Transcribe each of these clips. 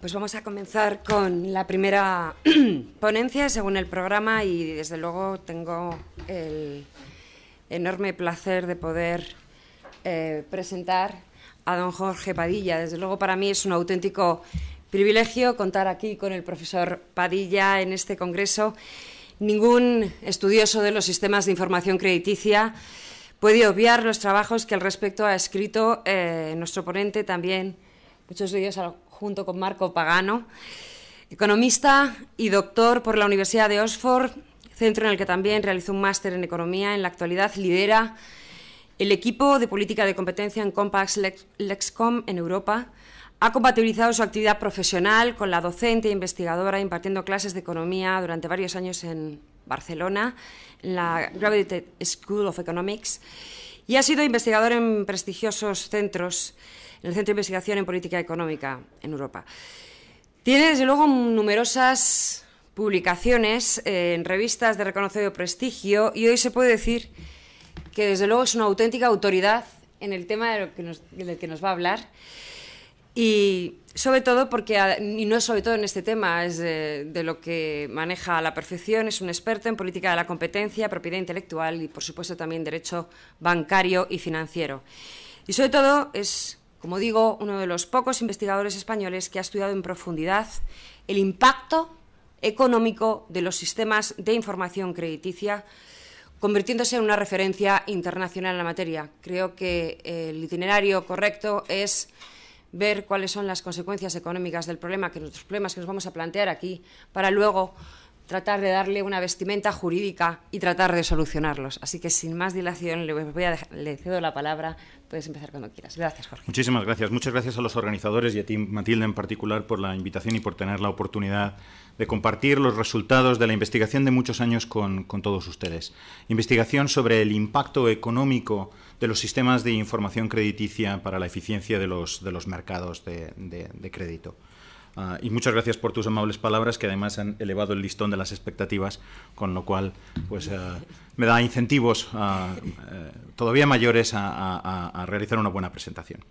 pues vamos a comenzar con la primera ponencia según el programa y desde luego tengo el enorme placer de poder eh, presentar a don Jorge Padilla. Desde luego para mí es un auténtico privilegio contar aquí con el profesor Padilla en este Congreso. Ningún estudioso de los sistemas de información crediticia puede obviar los trabajos que al respecto ha escrito eh, nuestro ponente también, muchos de ellos junto con Marco Pagano, economista y doctor por la Universidad de Oxford, centro en el que también realizó un máster en economía. En la actualidad lidera el equipo de política de competencia en Compax Lexcom en Europa. Ha compatibilizado su actividad profesional con la docente e investigadora, impartiendo clases de economía durante varios años en Barcelona, en la Graduate School of Economics, y ha sido investigador en prestigiosos centros en el Centro de Investigación en Política Económica en Europa. Tiene, desde luego, numerosas publicaciones eh, en revistas de reconocido prestigio y hoy se puede decir que, desde luego, es una auténtica autoridad en el tema de que del que nos va a hablar. Y sobre todo porque, y no sobre todo en este tema, es de, lo que maneja a la perfección, es un experto en política de la competencia, propiedad intelectual y, por supuesto, también derecho bancario y financiero. Y sobre todo es como digo, uno de los pocos investigadores españoles que ha estudiado en profundidad el impacto económico de los sistemas de información crediticia, convirtiéndose en una referencia internacional en la materia. Creo que el itinerario correcto es ver cuáles son las consecuencias económicas del problema, que los problemas que nos vamos a plantear aquí, para luego tratar de darle una vestimenta jurídica y tratar de solucionarlos. Así que sin más dilación le, voy cedo la palabra. Puedes empezar cuando quieras. Gracias, Jorge. Muchísimas gracias. Muchas gracias a los organizadores y a ti, Matilde, en particular, por la invitación y por tener la oportunidad de compartir los resultados de la investigación de muchos años con, todos ustedes. Investigación sobre el impacto económico de los sistemas de información crediticia para la eficiencia de los, mercados de crédito. Ah, y muchas gracias por tus amables palabras, que además han elevado el listón de las expectativas, con lo cual pues, eh, me da incentivos ah, eh, todavía mayores a, realizar una buena presentación.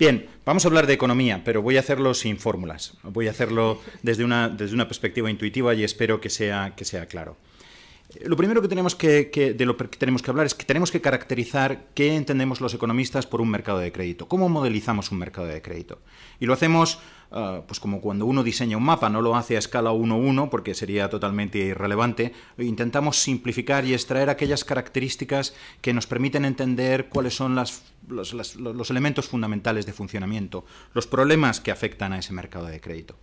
Bien, vamos a hablar de economía, pero voy a hacerlo sin fórmulas. Voy a hacerlo desde una, desde una perspectiva intuitiva y espero que sea, que sea claro. Lo primero que tenemos que, de lo que tenemos que hablar es que tenemos que caracterizar qué entendemos los economistas por un mercado de crédito, cómo modelizamos un mercado de crédito. Y lo hacemos ah, pues como cuando uno diseña un mapa, no lo hace a escala 1-1 porque sería totalmente irrelevante. Intentamos simplificar y extraer aquellas características que nos permiten entender cuáles son los elementos fundamentales de funcionamiento, los problemas que afectan a ese mercado de crédito.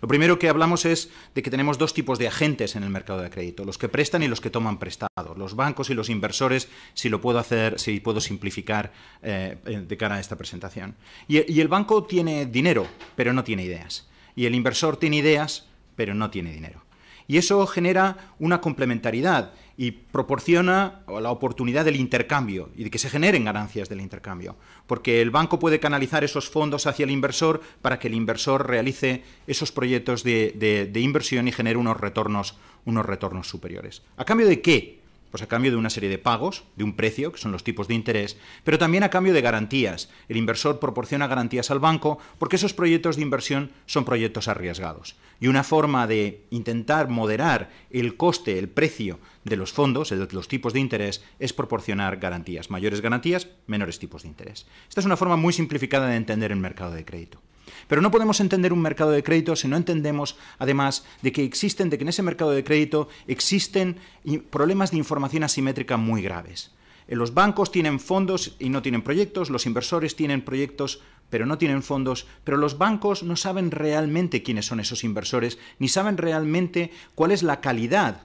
Lo primero que hablamos es de que tenemos dos tipos de agentes en el mercado de crédito, los que prestan y los que toman prestado, los bancos y los inversores, si lo puedo hacer, si puedo simplificar eh, de cara a esta presentación. y el banco tiene dinero, pero no tiene ideas. Y el inversor tiene ideas, pero no tiene dinero. Y eso genera una complementariedad y proporciona la oportunidad del intercambio y de que se generen ganancias del intercambio, porque el banco puede canalizar esos fondos hacia el inversor para que el inversor realice esos proyectos de, inversión y genere unos retornos, unos retornos superiores. ¿A cambio de qué pues a cambio de una serie de pagos, de un precio, que son los tipos de interés, pero también a cambio de garantías. El inversor proporciona garantías al banco porque esos proyectos de inversión son proyectos arriesgados. Y una forma de intentar moderar el coste, el precio de los fondos, de los tipos de interés, es proporcionar garantías. Mayores garantías, menores tipos de interés. Esta es una forma muy simplificada de entender el mercado de crédito. Pero no podemos entender un mercado de crédito si no entendemos, además, de que existen, de que en ese mercado de crédito existen problemas de información asimétrica muy graves. Eh, los bancos tienen fondos y no tienen proyectos, los inversores tienen proyectos pero no tienen fondos, pero los bancos no saben realmente quiénes son esos inversores, ni saben realmente cuál es la calidad,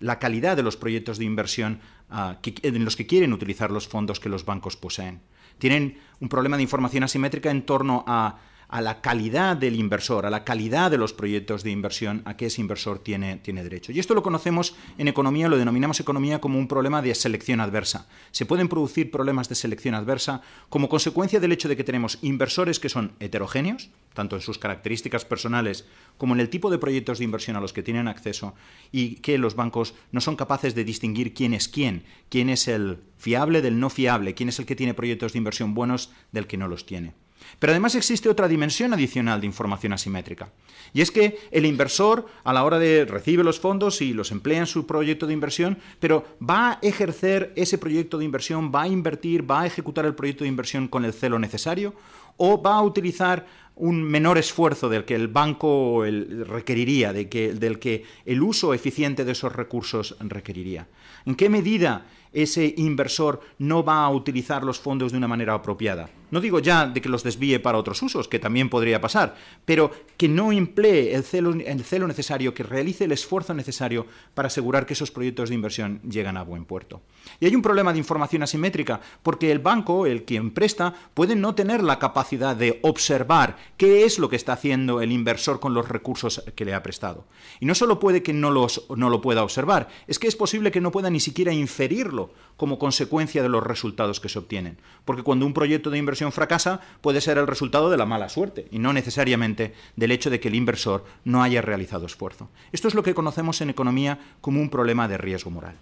la calidad de los proyectos de inversión ah, en los que quieren utilizar los fondos que los bancos poseen. Tienen un problema de información asimétrica en torno a a la calidad del inversor, a la calidad de los proyectos de inversión a que ese inversor tiene, tiene derecho. Y esto lo conocemos en economía, lo denominamos economía como un problema de selección adversa. Se pueden producir problemas de selección adversa como consecuencia del hecho de que tenemos inversores que son heterogéneos, tanto en sus características personales como en el tipo de proyectos de inversión a los que tienen acceso y que los bancos no son capaces de distinguir quién es quién, quién es el fiable del no fiable, quién es el que tiene proyectos de inversión buenos del que no los tiene. Pero además existe otra dimensión adicional de información asimétrica. Y es que el inversor a la hora de recibir los fondos y los emplea en su proyecto de inversión, pero va a ejercer ese proyecto de inversión, va a invertir, va a ejecutar el proyecto de inversión con el celo necesario o va a utilizar un menor esfuerzo del que el banco requeriría, de que, del que el uso eficiente de esos recursos requeriría. ¿En qué medida ese inversor no va a utilizar los fondos de una manera apropiada. No digo ya de que los desvíe para otros usos, que también podría pasar, pero que no emplee el celo, el celo necesario, que realice el esfuerzo necesario para asegurar que esos proyectos de inversión llegan a buen puerto. Y hay un problema de información asimétrica, porque el banco, el quien presta, puede no tener la capacidad de observar qué es lo que está haciendo el inversor con los recursos que le ha prestado. Y no solo puede que no, los, no lo pueda observar, es que es posible que no pueda ni siquiera inferirlo como consecuencia de los resultados que se obtienen. Porque cuando un proyecto de inversión fracasa, puede ser el resultado de la mala suerte y no necesariamente del hecho de que el inversor no haya realizado esfuerzo. Esto es lo que conocemos en economía como un problema de riesgo moral.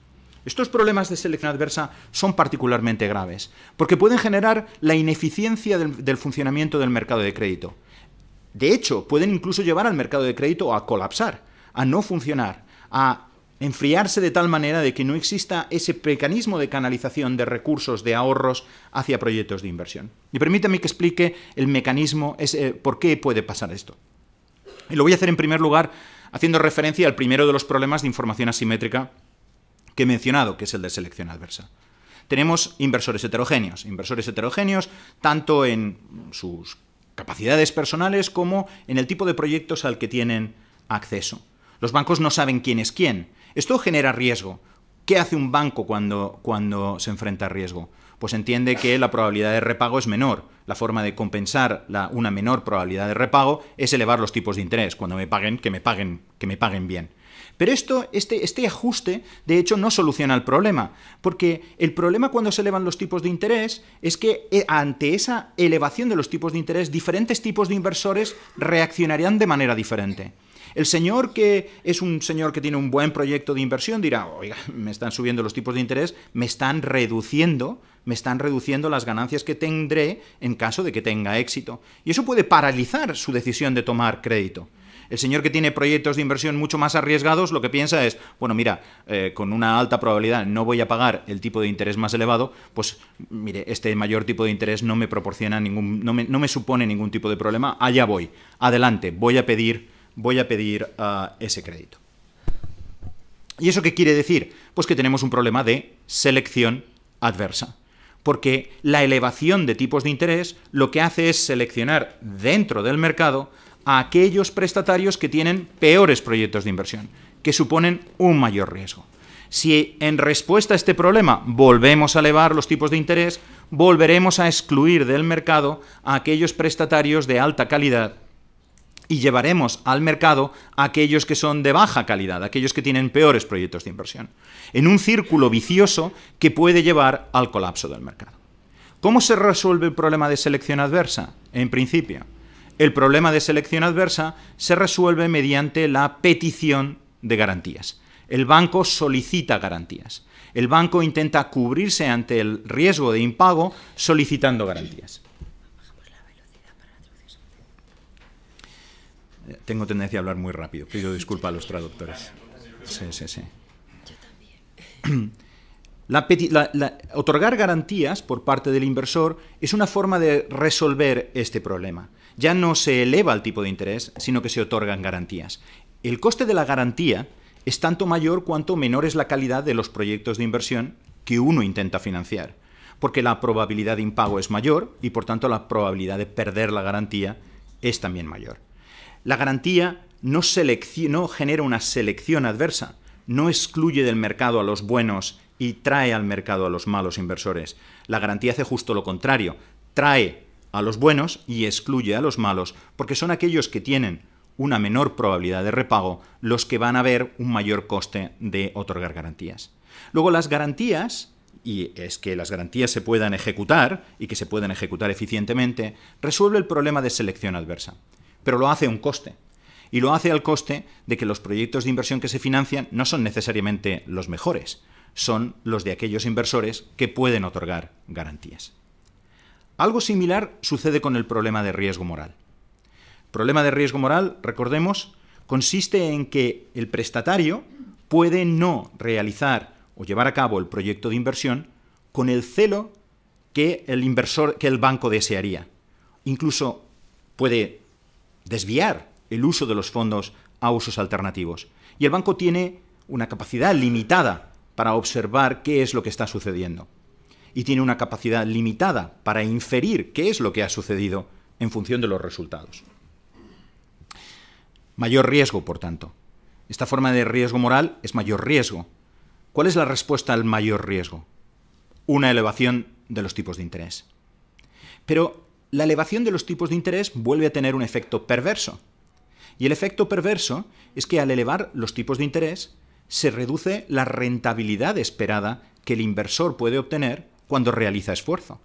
Estos problemas de selección adversa son particularmente graves, porque pueden generar la ineficiencia del funcionamiento del mercado de crédito. De hecho, pueden incluso llevar al mercado de crédito a colapsar, a no funcionar, a enfriarse de tal manera de que no exista ese mecanismo de canalización de recursos, de ahorros hacia proyectos de inversión. Y permítame que explique el mecanismo, ese, eh, por qué puede pasar esto. Y lo voy a hacer en primer lugar haciendo referencia al primero de los problemas de información asimétrica que he mencionado, que es el de selección adversa. Tenemos inversores heterogéneos, inversores heterogéneos tanto en sus capacidades personales como en el tipo de proyectos al que tienen acceso. Los bancos no saben quién es quién, esto genera riesgo. ¿Qué hace un banco cuando, se enfrenta a riesgo? Pues entiende que la probabilidad de repago es menor. La forma de compensar una menor probabilidad de repago es elevar los tipos de interés. Cuando me paguen, que me paguen, que me paguen bien. Pero esto, este, este, ajuste, de hecho, no soluciona el problema, porque el problema cuando se elevan los tipos de interés es que eh, ante esa elevación de los tipos de interés, diferentes tipos de inversores reaccionarían de manera diferente. El señor que es un señor que tiene un buen proyecto de inversión dirá, oiga, me están subiendo los tipos de interés, me están reduciendo, me están reduciendo las ganancias que tendré en caso de que tenga éxito. Y eso puede paralizar su decisión de tomar crédito. El señor que tiene proyectos de inversión mucho más arriesgados lo que piensa es, bueno, mira, eh, con una alta probabilidad no voy a pagar el tipo de interés más elevado, pues mire, este mayor tipo de interés no me proporciona ningún, no me, no me supone ningún tipo de problema, allá voy, adelante, voy a pedir voy a pedir ah, ese crédito. ¿Y eso qué quiere decir? Pues que tenemos un problema de selección adversa. Porque la elevación de tipos de interés lo que hace es seleccionar dentro del mercado a aquellos prestatarios que tienen peores proyectos de inversión, que suponen un mayor riesgo. Si en respuesta a este problema volvemos a elevar los tipos de interés, volveremos a excluir del mercado a aquellos prestatarios de alta calidad y llevaremos al mercado aquellos que son de baja calidad, aquellos que tienen peores proyectos de inversión, en un círculo vicioso que puede llevar al colapso del mercado. ¿Cómo se resuelve el problema de selección adversa? En principio, el problema de selección adversa se resuelve mediante la petición de garantías. El banco solicita garantías. El banco intenta cubrirse ante el riesgo de impago solicitando garantías. Tengo tendencia a hablar muy rápido. Pido disculpas a los traductores. Sí, sí, sí. otorgar garantías por parte del inversor es una forma de resolver este problema. Ya no se eleva el tipo de interés, sino que se otorgan garantías. El coste de la garantía es tanto mayor cuanto menor es la calidad de los proyectos de inversión que uno intenta financiar, porque la probabilidad de impago es mayor y por tanto la probabilidad de perder la garantía es también mayor. La garantía no, genera una selección adversa, no excluye del mercado a los buenos y trae al mercado a los malos inversores. La garantía hace justo lo contrario, trae a los buenos y excluye a los malos, porque son aquellos que tienen una menor probabilidad de repago los que van a ver un mayor coste de otorgar garantías. Luego las garantías, y es que las garantías se puedan ejecutar y que se puedan ejecutar eficientemente, resuelve el problema de selección adversa pero lo hace a un coste. Y lo hace al coste de que los proyectos de inversión que se financian no son necesariamente los mejores, son los de aquellos inversores que pueden otorgar garantías. Algo similar sucede con el problema de riesgo moral. El problema de riesgo moral, recordemos, consiste en que el prestatario puede no realizar o llevar a cabo el proyecto de inversión con el celo que el inversor que el banco desearía. Incluso puede desviar el uso de los fondos a usos alternativos. Y el banco tiene una capacidad limitada para observar qué es lo que está sucediendo. Y tiene una capacidad limitada para inferir qué es lo que ha sucedido en función de los resultados. Mayor riesgo, por tanto. Esta forma de riesgo moral es mayor riesgo. ¿Cuál es la respuesta al mayor riesgo? Una elevación de los tipos de interés. Pero la elevación de los tipos de interés vuelve a tener un efecto perverso. Y el efecto perverso es que al elevar los tipos de interés se reduce la rentabilidad esperada que el inversor puede obtener cuando realiza esfuerzo.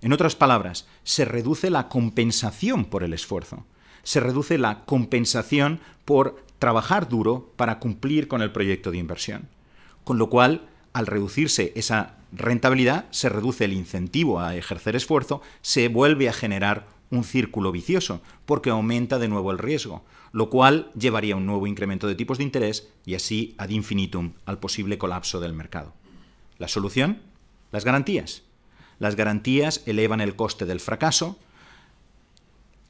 En otras palabras, se reduce la compensación por el esfuerzo, se reduce la compensación por trabajar duro para cumplir con el proyecto de inversión. Con lo cual, al reducirse esa rentabilidad, se reduce el incentivo a ejercer esfuerzo, se vuelve a generar un círculo vicioso, porque aumenta de nuevo el riesgo, lo cual llevaría a un nuevo incremento de tipos de interés y así ad infinitum al posible colapso del mercado. ¿La solución? Las garantías. Las garantías elevan el coste del fracaso.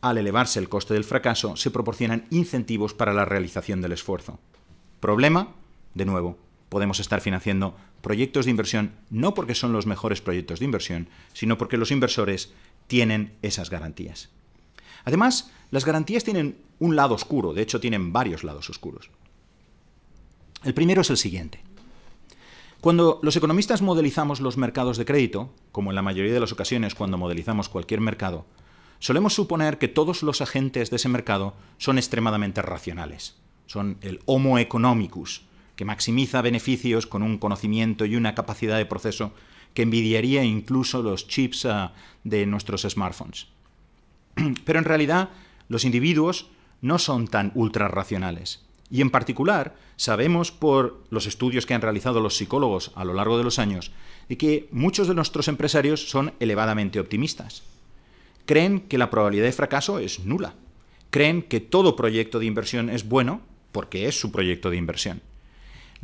Al elevarse el coste del fracaso, se proporcionan incentivos para la realización del esfuerzo. Problema, de nuevo, podemos estar financiando proyectos de inversión no porque son los mejores proyectos de inversión, sino porque los inversores tienen esas garantías. Además, las garantías tienen un lado oscuro, de hecho tienen varios lados oscuros. El primero es el siguiente. Cuando los economistas modelizamos los mercados de crédito, como en la mayoría de las ocasiones cuando modelizamos cualquier mercado, solemos suponer que todos los agentes de ese mercado son extremadamente racionales, son el homo economicus, que maximiza beneficios con un conocimiento y una capacidad de proceso que envidiaría incluso los chips ah, de nuestros smartphones. Pero en realidad los individuos no son tan ultrarracionales. Y en particular, sabemos por los estudios que han realizado los psicólogos a lo largo de los años, de que muchos de nuestros empresarios son elevadamente optimistas. Creen que la probabilidad de fracaso es nula. Creen que todo proyecto de inversión es bueno porque es su proyecto de inversión.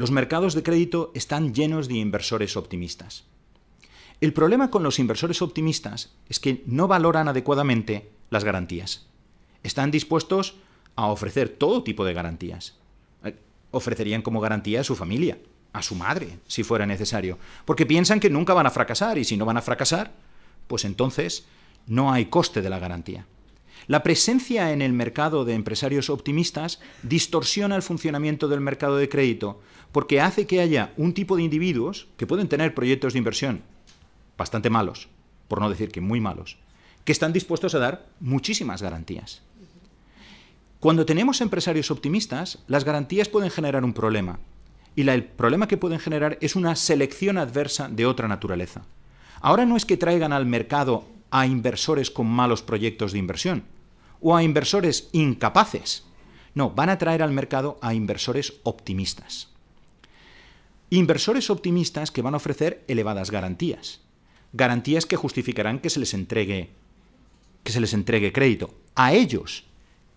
Los mercados de crédito están llenos de inversores optimistas. El problema con los inversores optimistas es que no valoran adecuadamente las garantías. Están dispuestos a ofrecer todo tipo de garantías. Eh, ofrecerían como garantía a su familia, a su madre, si fuera necesario, porque piensan que nunca van a fracasar y si no van a fracasar, pues entonces no hay coste de la garantía. La presencia en el mercado de empresarios optimistas distorsiona el funcionamiento del mercado de crédito porque hace que haya un tipo de individuos que pueden tener proyectos de inversión bastante malos, por no decir que muy malos, que están dispuestos a dar muchísimas garantías. Cuando tenemos empresarios optimistas, las garantías pueden generar un problema, y el problema que pueden generar es una selección adversa de otra naturaleza. Ahora no es que traigan al mercado a inversores con malos proyectos de inversión o a inversores incapaces. No, van a traer al mercado a inversores optimistas. Inversores optimistas que van a ofrecer elevadas garantías. Garantías que justificarán que se les entregue que se les entregue crédito a ellos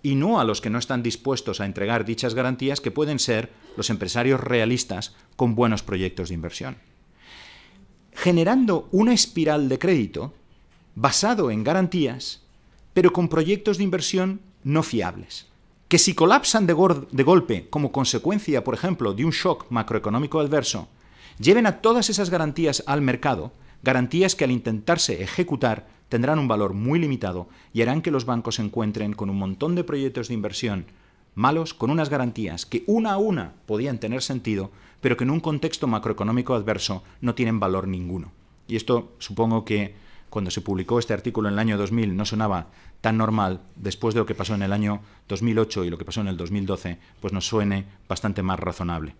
y no a los que no están dispuestos a entregar dichas garantías que pueden ser los empresarios realistas con buenos proyectos de inversión. Generando una espiral de crédito basado en garantías, pero con proyectos de inversión no fiables que si colapsan de, golpe como consecuencia, por ejemplo, de un shock macroeconómico adverso, lleven a todas esas garantías al mercado, garantías que al intentarse ejecutar tendrán un valor muy limitado y harán que los bancos se encuentren con un montón de proyectos de inversión malos, con unas garantías que una a una podían tener sentido, pero que en un contexto macroeconómico adverso no tienen valor ninguno. Y esto supongo que cuando se publicó este artículo en el año 2000 no sonaba tan normal, después de lo que pasó en el año 2008 y lo que pasó en el 2012, pues nos suene bastante más razonable.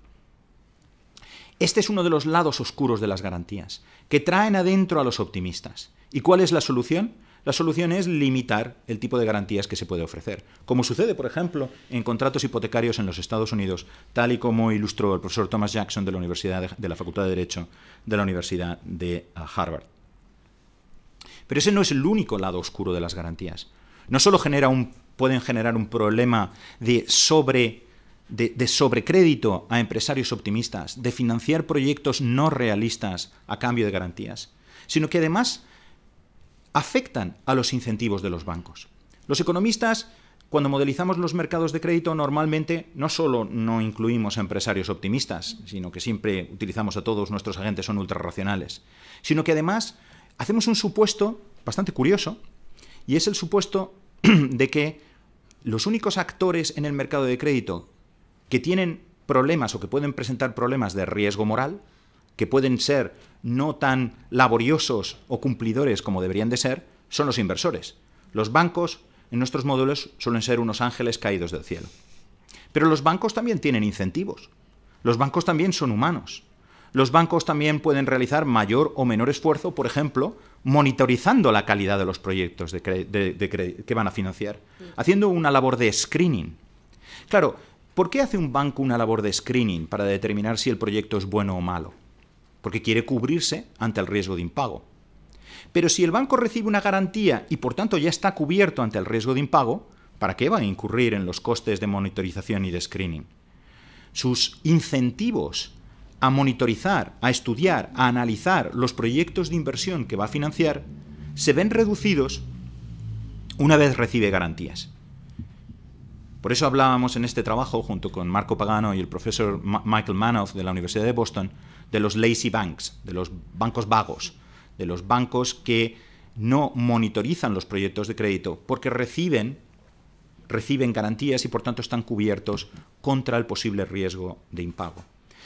Este es uno de los lados oscuros de las garantías, que traen adentro a los optimistas. ¿Y cuál es la solución? La solución es limitar el tipo de garantías que se puede ofrecer, como sucede, por ejemplo, en contratos hipotecarios en los Estados Unidos, tal y como ilustró el profesor Thomas Jackson de la, Universidad de, la Facultad de Derecho de la Universidad de ah, Harvard. Pero ese no es el único lado oscuro de las garantías. No solo genera pueden generar un problema de sobre de, sobrecrédito a empresarios optimistas, de financiar proyectos no realistas a cambio de garantías, sino que además afectan a los incentivos de los bancos. Los economistas, cuando modelizamos los mercados de crédito, normalmente no solo no incluimos a empresarios optimistas, sino que siempre utilizamos a todos nuestros agentes son ultrarracionales, sino que además hacemos un supuesto bastante curioso, y es el supuesto de que los únicos actores en el mercado de crédito que tienen problemas o que pueden presentar problemas de riesgo moral, que pueden ser no tan laboriosos o cumplidores como deberían de ser, son los inversores. Los bancos en nuestros módulos, suelen ser unos ángeles caídos del cielo. Pero los bancos también tienen incentivos. Los bancos también son humanos. Los bancos también pueden realizar mayor o menor esfuerzo, por ejemplo, monitorizando la calidad de los proyectos que van a financiar, mm. haciendo una labor de screening. Claro, ¿por qué hace un banco una labor de screening para determinar si el proyecto es bueno o malo? Porque quiere cubrirse ante el riesgo de impago. Pero si el banco recibe una garantía y por tanto ya está cubierto ante el riesgo de impago, ¿para qué va a incurrir en los costes de monitorización y de screening? Sus incentivos a monitorizar, a estudiar, a analizar los proyectos de inversión que va a financiar, se ven reducidos una vez recibe garantías. Por eso hablábamos en este trabajo, junto con Marco Pagano y el profesor Michael Manoff de la Universidad de Boston, de los lazy banks, de los bancos vagos, de los bancos que no monitorizan los proyectos de crédito porque reciben, reciben garantías y por tanto están cubiertos contra el posible riesgo de impago.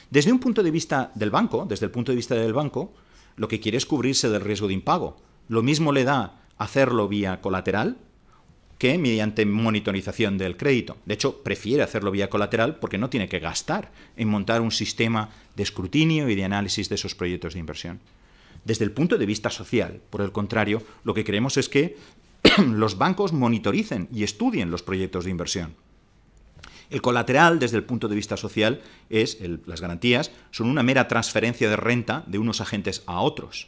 Desde un punto de vista del banco, desde el punto de vista del banco, lo que quiere es cubrirse del riesgo de impago. Lo mismo le da hacerlo vía colateral que mediante monitorización del crédito. De hecho, prefiere hacerlo vía colateral porque no tiene que gastar en montar un sistema de escrutinio y de análisis de esos proyectos de inversión. Desde el punto de vista social, por el contrario, lo que queremos es que los bancos monitoricen y estudien los proyectos de inversión. El colateral, desde el punto de vista social, es, las garantías, son una mera transferencia de renta de unos agentes a otros.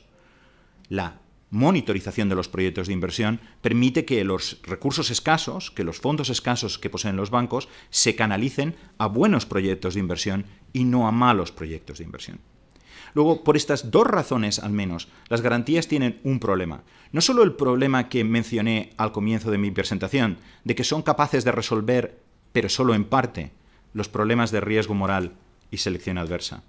La monitorización de los proyectos de inversión permite que los recursos escasos, que los fondos escasos que poseen los bancos, se canalicen a buenos proyectos de inversión y no a malos proyectos de inversión. Luego, por estas dos razones al menos, las garantías tienen un problema. No solo el problema que mencioné al comienzo de mi presentación, de que son capaces de resolver pero solo en parte, los problemas de riesgo moral y selección adversa,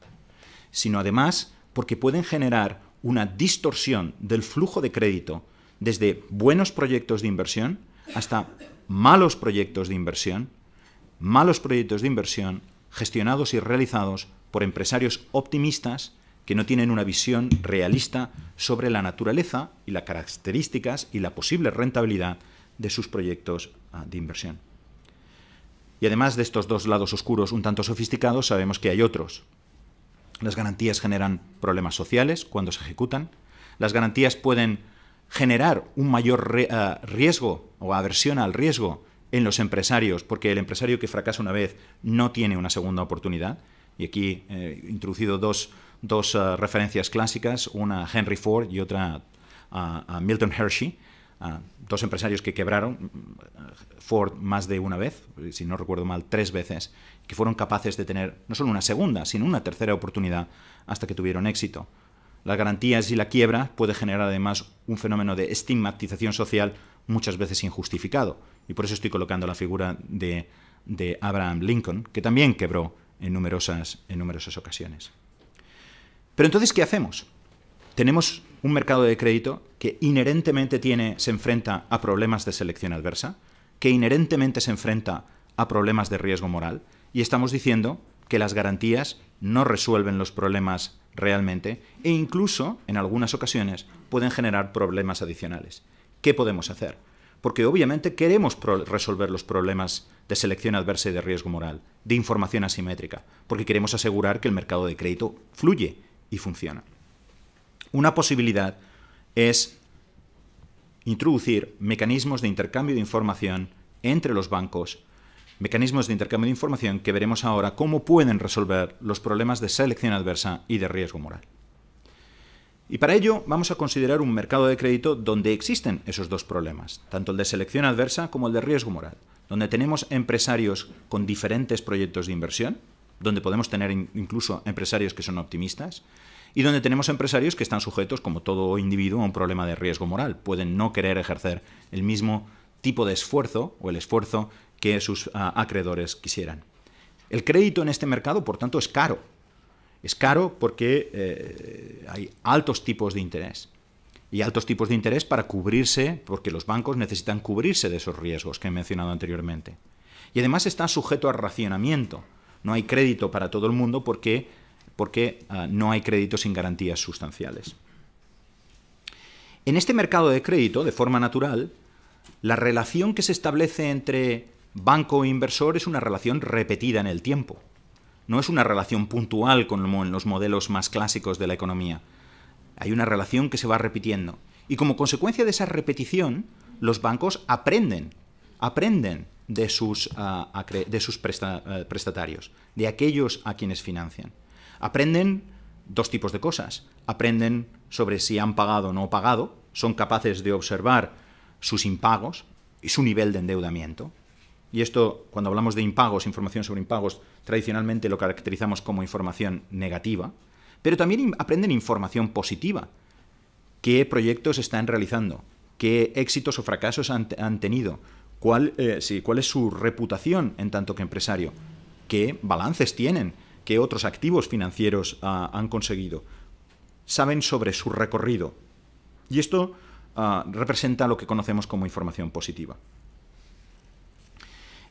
sino además porque pueden generar una distorsión del flujo de crédito desde buenos proyectos de inversión hasta malos proyectos de inversión, malos proyectos de inversión gestionados y realizados por empresarios optimistas que no tienen una visión realista sobre la naturaleza y las características y la posible rentabilidad de sus proyectos ah, de inversión. Y además de estos dos lados oscuros un tanto sofisticados, sabemos que hay otros. Las garantías generan problemas sociales cuando se ejecutan. Las garantías pueden generar un mayor eh, riesgo o aversión al riesgo en los empresarios, porque el empresario que fracasa una vez no tiene una segunda oportunidad. Y aquí he eh, introducido dos, eh, referencias clásicas, una a Henry Ford y otra a, Milton Hershey, dos empresarios que quebraron, Ford más de una vez, si no recuerdo mal, tres veces, que fueron capaces de tener no solo una segunda, sino una tercera oportunidad hasta que tuvieron éxito. Las garantías y la quiebra puede generar además un fenómeno de estigmatización social muchas veces injustificado. Y por eso estoy colocando la figura de, de Abraham Lincoln, que también quebró en numerosas, en numerosas ocasiones. Pero entonces, ¿qué hacemos? tenemos un mercado de crédito que inherentemente se enfrenta a problemas de selección adversa, que inherentemente se enfrenta a problemas de riesgo moral, y estamos diciendo que las garantías no resuelven los problemas realmente e incluso, en algunas ocasiones, pueden generar problemas adicionales. ¿Qué podemos hacer? Porque obviamente queremos resolver los problemas de selección adversa y de riesgo moral, de información asimétrica, porque queremos asegurar que el mercado de crédito fluye y funciona. Una posibilidad es introducir mecanismos de intercambio de información entre los bancos, mecanismos de intercambio de información que veremos ahora cómo pueden resolver los problemas de selección adversa y de riesgo moral. Y para ello vamos a considerar un mercado de crédito donde existen esos dos problemas, tanto el de selección adversa como el de riesgo moral, donde tenemos empresarios con diferentes proyectos de inversión, donde podemos tener incluso empresarios que son optimistas, y donde tenemos empresarios que están sujetos, como todo individuo, a un problema de riesgo moral. Pueden no querer ejercer el mismo tipo de esfuerzo o el esfuerzo que sus ah, acreedores quisieran. El crédito en este mercado, por tanto, es caro. Es caro porque eh, hay altos tipos de interés. Y altos tipos de interés para cubrirse, porque los bancos necesitan cubrirse de esos riesgos que he mencionado anteriormente. Y además está sujeto a racionamiento. No hay crédito para todo el mundo porque porque ah, no hay crédito sin garantías sustanciales. En este mercado de crédito, de forma natural, la relación que se establece entre banco e inversor es una relación repetida en el tiempo. No es una relación puntual como en los modelos más clásicos de la economía. Hay una relación que se va repitiendo. Y como consecuencia de esa repetición, los bancos aprenden, aprenden de sus, ah, eh, prestatarios, de aquellos a quienes financian. Aprenden dos tipos de cosas. Aprenden sobre si han pagado o no pagado, son capaces de observar sus impagos y su nivel de endeudamiento. Y esto, cuando hablamos de impagos, información sobre impagos, tradicionalmente lo caracterizamos como información negativa, pero también aprenden información positiva. ¿Qué proyectos están realizando? ¿Qué éxitos o fracasos han, tenido? ¿Cuál, eh, ¿Cuál es su reputación en tanto que empresario? ¿Qué balances tienen? que otros activos financieros ah, han conseguido. Saben sobre su recorrido. Y esto ah, representa lo que conocemos como información positiva.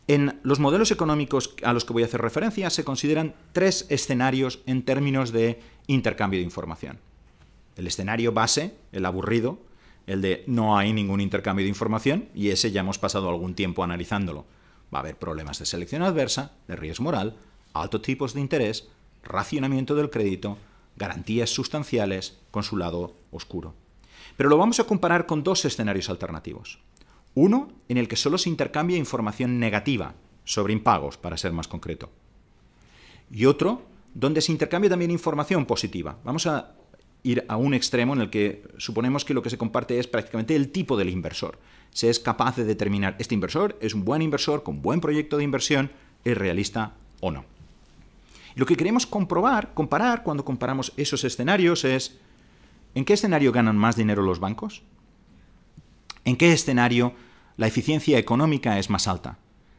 En los modelos económicos a los que voy a hacer referencia se consideran tres escenarios en términos de intercambio de información. El escenario base, el aburrido, el de no hay ningún intercambio de información, y ese ya hemos pasado algún tiempo analizándolo. Va a haber problemas de selección adversa, de riesgo moral, altos tipos de interés, racionamiento del crédito, garantías sustanciales con su lado oscuro. Pero lo vamos a comparar con dos escenarios alternativos. Uno en el que solo se intercambia información negativa sobre impagos, para ser más concreto. Y otro donde se intercambia también información positiva. Vamos a ir a un extremo en el que suponemos que lo que se comparte es prácticamente el tipo del inversor. Se es capaz de determinar, este inversor es un buen inversor con buen proyecto de inversión, es realista o no. Lo que queremos comprobar, comparar cuando comparamos esos escenarios es ¿en qué escenario ganan más dinero los bancos? ¿En qué escenario la eficiencia económica es más alta?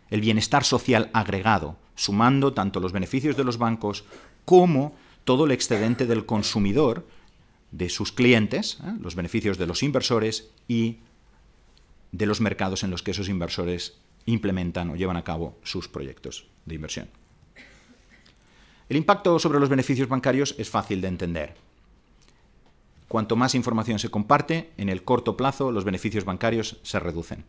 El bienestar social agregado, sumando tanto los beneficios de los bancos como todo el excedente del consumidor, de sus clientes, ¿eh? los beneficios de los inversores y de los mercados en los que esos inversores implementan o llevan a cabo sus proyectos de inversión. El impacto sobre los beneficios bancarios es fácil de entender. Cuanto más información se comparte, en el corto plazo los beneficios bancarios se reducen.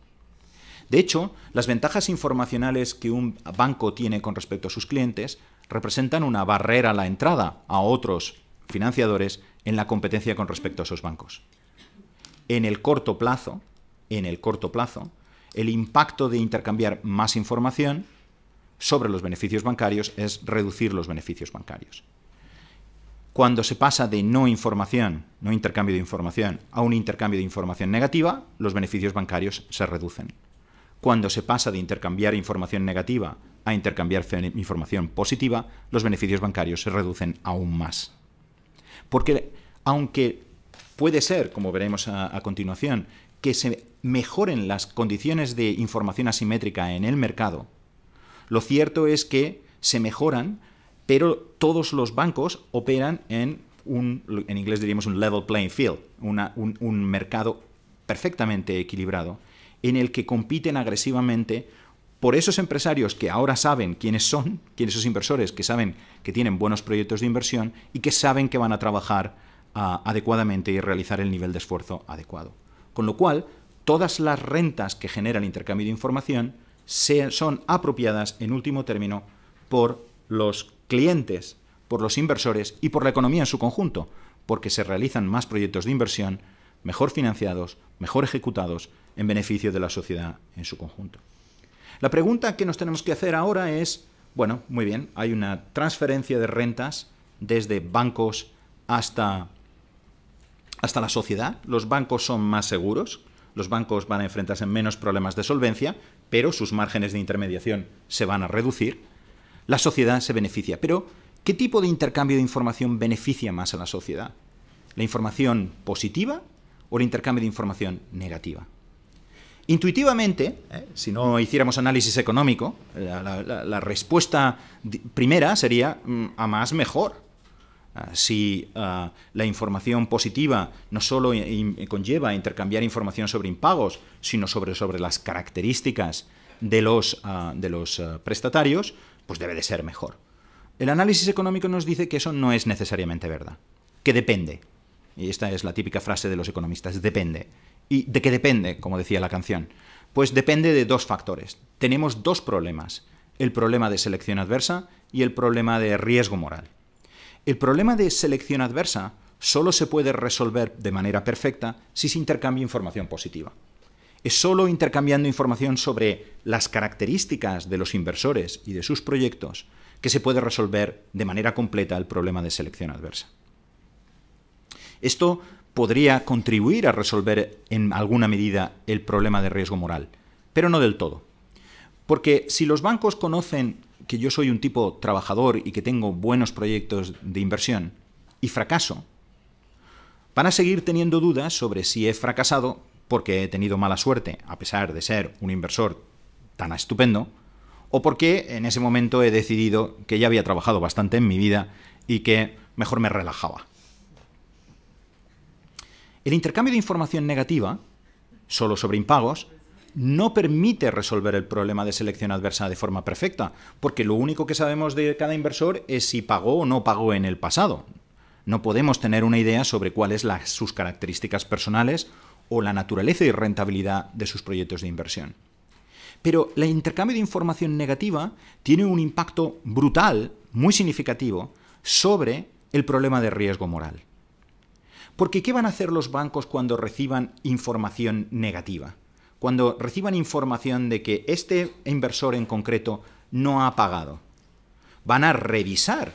De hecho, las ventajas informacionales que un banco tiene con respecto a sus clientes representan una barrera a la entrada a otros financiadores en la competencia con respecto a sus bancos. En el corto plazo, en el corto plazo, el impacto de intercambiar más información sobre los beneficios bancarios es reducir los beneficios bancarios. Cuando se pasa de no información, no intercambio de información, a un intercambio de información negativa, los beneficios bancarios se reducen. Cuando se pasa de intercambiar información negativa a intercambiar información positiva, los beneficios bancarios se reducen aún más. Porque aunque puede ser, como veremos a, continuación, que se mejoren las condiciones de información asimétrica en el mercado, lo cierto es que se mejoran, pero todos los bancos operan en un, en inglés diríamos un level playing field, un, mercado perfectamente equilibrado, en el que compiten agresivamente por esos empresarios que ahora saben quiénes son, quiénes son inversores que saben que tienen buenos proyectos de inversión y que saben que van a trabajar ah, adecuadamente y realizar el nivel de esfuerzo adecuado. Con lo cual, todas las rentas que genera el intercambio de información son apropiadas en último término por los clientes, por los inversores y por la economía en su conjunto, porque se realizan más proyectos de inversión mejor financiados, mejor ejecutados, en beneficio de la sociedad en su conjunto. La pregunta que nos tenemos que hacer ahora es, bueno, muy bien, hay una transferencia de rentas desde bancos hasta, hasta la sociedad, los bancos son más seguros, los bancos van a enfrentarse menos problemas de solvencia, pero sus márgenes de intermediación se van a reducir, la sociedad se beneficia. Pero, ¿qué tipo de intercambio de información beneficia más a la sociedad? ¿La información positiva o el intercambio de información negativa? Intuitivamente, ¿eh? si no hiciéramos análisis económico, eh, la, la respuesta primera sería mm, a más mejor. Ah, si ah, la información positiva no solo conlleva intercambiar información sobre impagos, sino sobre, las características de los, ah, prestatarios, pues debe de ser mejor. El análisis económico nos dice que eso no es necesariamente verdad, que depende. Y esta es la típica frase de los economistas, depende. ¿Y de qué depende, como decía la canción? Pues depende de dos factores. Tenemos dos problemas, el problema de selección adversa y el problema de riesgo moral. El problema de selección adversa solo se puede resolver de manera perfecta si se intercambia información positiva. Es solo intercambiando información sobre las características de los inversores y de sus proyectos que se puede resolver de manera completa el problema de selección adversa. Esto podría contribuir a resolver en alguna medida el problema de riesgo moral, pero no del todo. Porque si los bancos conocen que yo soy un tipo trabajador y que tengo buenos proyectos de inversión y fracaso, van a seguir teniendo dudas sobre si he fracasado porque he tenido mala suerte, a pesar de ser un inversor tan estupendo, o porque en ese momento he decidido que ya había trabajado bastante en mi vida y que mejor me relajaba. El intercambio de información negativa, solo sobre impagos, no permite resolver el problema de selección adversa de forma perfecta, porque lo único que sabemos de cada inversor es si pagó o no pagó en el pasado. No podemos tener una idea sobre cuáles son sus características personales o la naturaleza y rentabilidad de sus proyectos de inversión. Pero el intercambio de información negativa tiene un impacto brutal, muy significativo, sobre el problema de riesgo moral. Porque ¿qué van a hacer los bancos cuando reciban información negativa? cuando reciban información de que este inversor en concreto no ha pagado. Van a revisar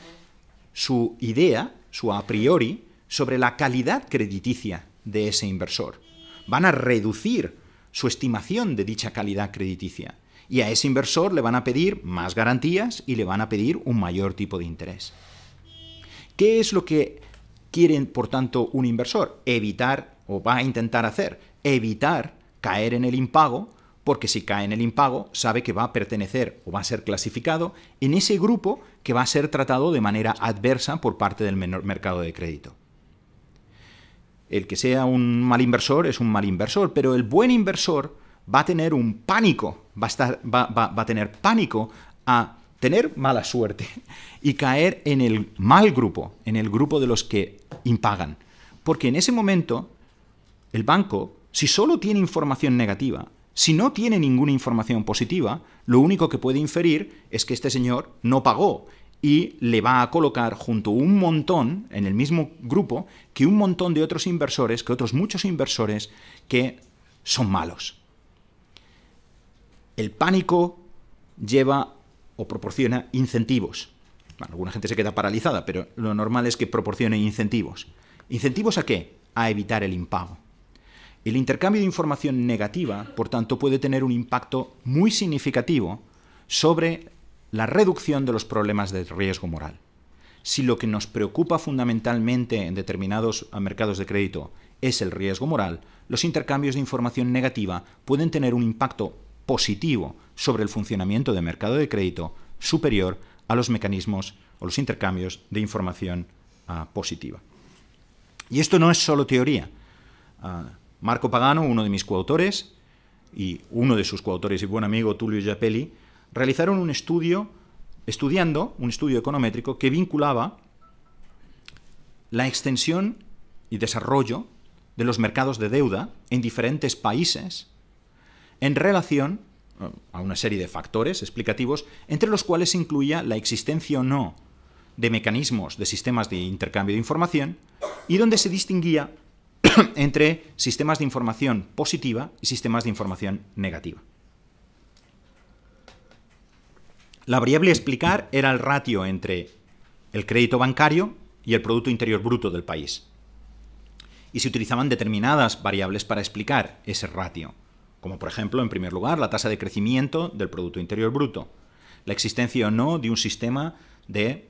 su idea, su a priori, sobre la calidad crediticia de ese inversor. Van a reducir su estimación de dicha calidad crediticia. Y a ese inversor le van a pedir más garantías y le van a pedir un mayor tipo de interés. ¿Qué es lo que quiere, por tanto, un inversor? Evitar, o va a intentar hacer, evitar caer en el impago, porque si cae en el impago sabe que va a pertenecer o va a ser clasificado en ese grupo que va a ser tratado de manera adversa por parte del menor mercado de crédito. El que sea un mal inversor es un mal inversor, pero el buen inversor va a tener un pánico, va a, va a tener pánico a tener mala suerte y caer en el mal grupo, en el grupo de los que impagan. Porque en ese momento el banco si solo tiene información negativa, si no tiene ninguna información positiva, lo único que puede inferir es que este señor no pagó y le va a colocar junto a un montón, en el mismo grupo, que un montón de otros inversores, que otros muchos inversores que son malos. El pánico lleva o proporciona incentivos. Bueno, alguna gente se queda paralizada, pero lo normal es que proporcione incentivos. ¿Incentivos a qué? A evitar el impago. El intercambio de información negativa, por tanto, puede tener un impacto muy significativo sobre la reducción de los problemas de riesgo moral. Si lo que nos preocupa fundamentalmente en determinados mercados de crédito es el riesgo moral, los intercambios de información negativa pueden tener un impacto positivo sobre el funcionamiento del mercado de crédito superior a los mecanismos o los intercambios de información ah, positiva. Y esto no es solo teoría. Ah, Marco Pagano, uno de mis coautores, y uno de sus coautores y buen amigo Tulio Giappelli, realizaron un estudio, estudiando un estudio econométrico que vinculaba la extensión y desarrollo de los mercados de deuda en diferentes países en relación eh, a una serie de factores explicativos, entre los cuales se incluía la existencia o no de mecanismos de sistemas de intercambio de información y donde se distinguía entre sistemas de información positiva y sistemas de información negativa. La variable explicar era el ratio entre el crédito bancario y el Producto Interior Bruto del país. Y se utilizaban determinadas variables para explicar ese ratio, como por ejemplo, en primer lugar, la tasa de crecimiento del Producto Interior Bruto, la existencia o no de un sistema de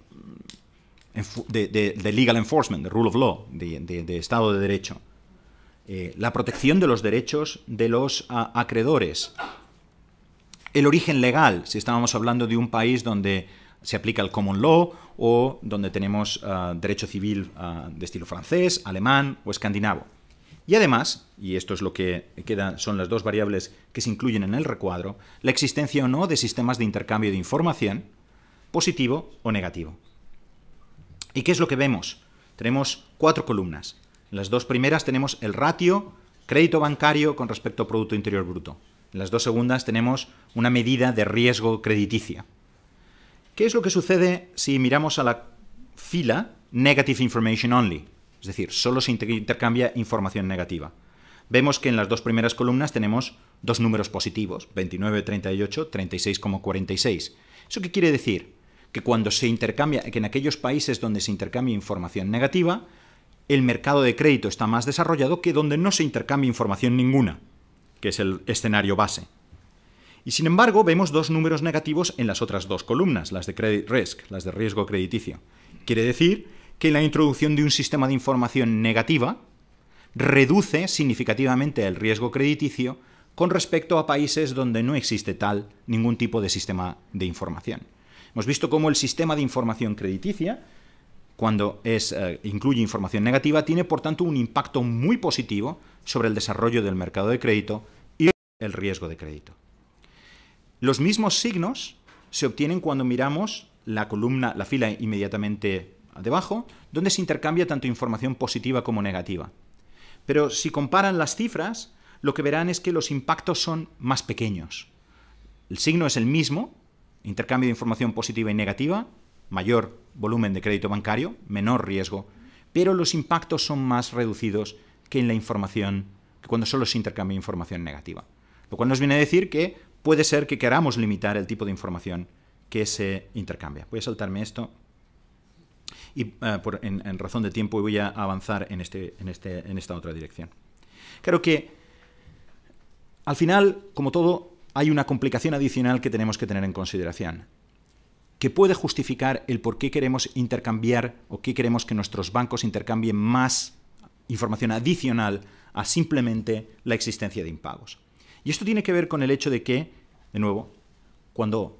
mm, legal enforcement, de rule of law, de, Estado de Derecho, eh, la protección de los derechos de los ah, acreedores, el origen legal, si estábamos hablando de un país donde se aplica el common law o donde tenemos ah, derecho civil ah, de estilo francés, alemán o escandinavo. Y además, y esto es lo que queda, son las dos variables que se incluyen en el recuadro, la existencia o no de sistemas de intercambio de información, positivo o negativo. ¿Y qué es lo que vemos? Tenemos cuatro columnas. En las dos primeras tenemos el ratio crédito bancario con respecto a Producto Interior Bruto. las dos segundas tenemos una medida de riesgo crediticia. ¿Qué es lo que sucede si miramos a la fila Negative Information Only? Es decir, solo se intercambia información negativa. Vemos que en las dos primeras columnas tenemos dos números positivos, 29, 29,38, 36,46. ¿Eso qué quiere decir? Que cuando se intercambia, que en aquellos países donde se intercambia información negativa, el mercado de crédito está más desarrollado que donde no se intercambia información ninguna, que es el escenario base. Y sin embargo, vemos dos números negativos en las otras dos columnas, las de credit risk, las de riesgo crediticio. Quiere decir que la introducción de un sistema de información negativa reduce significativamente el riesgo crediticio con respecto a países donde no existe tal ningún tipo de sistema de información. Hemos visto cómo el sistema de información crediticia cuando eh, incluye información negativa, tiene por tanto un impacto muy positivo sobre el desarrollo del mercado de crédito y el riesgo de crédito. Los mismos signos se obtienen cuando miramos la columna, la fila inmediatamente debajo, donde se intercambia tanto información positiva como negativa. Pero si comparan las cifras, lo que verán es que los impactos son más pequeños. El signo es el mismo, intercambio de información positiva y negativa, mayor volumen de crédito bancario, menor riesgo, pero los impactos son más reducidos que en la información, que cuando solo se intercambia información negativa. Lo cual nos viene a decir que puede ser que queramos limitar el tipo de información que se intercambia. Voy a saltarme esto y eh, por, en, razón de tiempo voy a avanzar en, este, en, este, en esta otra dirección. Creo que al final, como todo, hay una complicación adicional que tenemos que tener en consideración que puede justificar el por qué queremos intercambiar o qué queremos que nuestros bancos intercambien más información adicional a simplemente la existencia de impagos. Y esto tiene que ver con el hecho de que, de nuevo, cuando